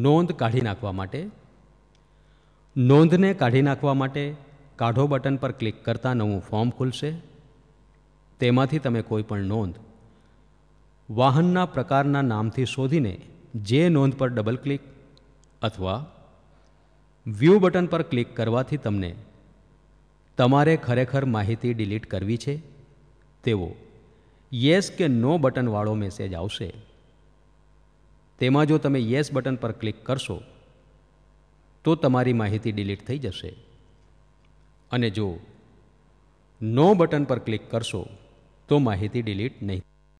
નોંધ કાઢી નાખવા માટે નોંધને કાઢી નાખવા માટે કાઢો બટન પર ક્લિક કરતાં નવું ફોર્મ ખુલશે તેમાંથી તમે કોઈપણ નોંધ વાહનના પ્રકારના નામથી શોધીને જે નોંધ પર ડબલ ક્લિક અથવા વ્યૂ બટન પર ક્લિક કરવાથી તમને તમારે ખરેખર માહિતી ડિલીટ કરવી છે તેવો યેસ કે નો બટનવાળો મેસેજ આવશે તેમાં જો તમે યેસ બટન પર ક્લિક કરશો તો તમારી માહિતી ડિલીટ થઈ જશે અને જો નો બટન પર ક્લિક કરશો તો માહિતી ડિલીટ નહીં